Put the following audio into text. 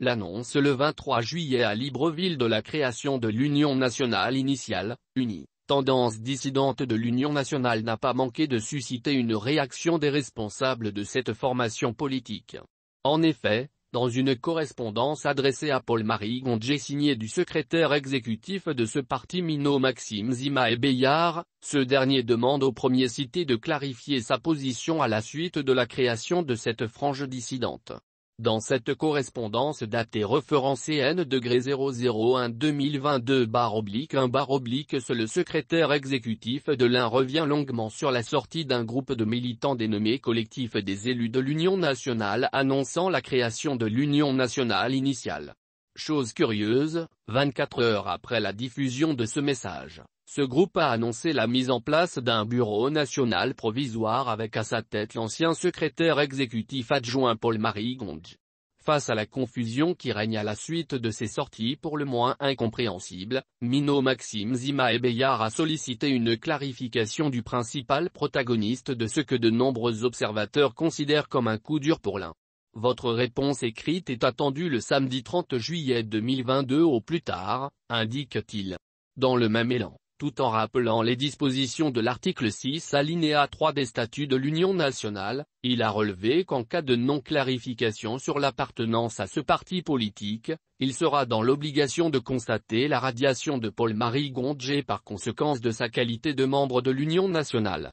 L'annonce le 23 juillet à Libreville de la création de l'Union nationale initiale, UNI, tendance dissidente de l'Union nationale n'a pas manqué de susciter une réaction des responsables de cette formation politique. En effet, dans une correspondance adressée à Paul-Marie Gondje signée du secrétaire exécutif de ce parti Mino Maxime Zima et ce dernier demande au premier cité de clarifier sa position à la suite de la création de cette frange dissidente. Dans cette correspondance datée référencée 001 2022 1 se le secrétaire exécutif de l'un revient longuement sur la sortie d'un groupe de militants dénommés Collectif des élus de l'Union nationale annonçant la création de l'Union nationale initiale. Chose curieuse, 24 heures après la diffusion de ce message, ce groupe a annoncé la mise en place d'un bureau national provisoire avec à sa tête l'ancien secrétaire exécutif adjoint Paul-Marie Gondj. Face à la confusion qui règne à la suite de ces sorties pour le moins incompréhensibles, Mino Maxime Zima et a sollicité une clarification du principal protagoniste de ce que de nombreux observateurs considèrent comme un coup dur pour l'un. Votre réponse écrite est attendue le samedi 30 juillet 2022 au plus tard, indique-t-il. Dans le même élan, tout en rappelant les dispositions de l'article 6 alinéa 3 des statuts de l'Union nationale, il a relevé qu'en cas de non-clarification sur l'appartenance à ce parti politique, il sera dans l'obligation de constater la radiation de Paul-Marie Gondjé par conséquence de sa qualité de membre de l'Union nationale.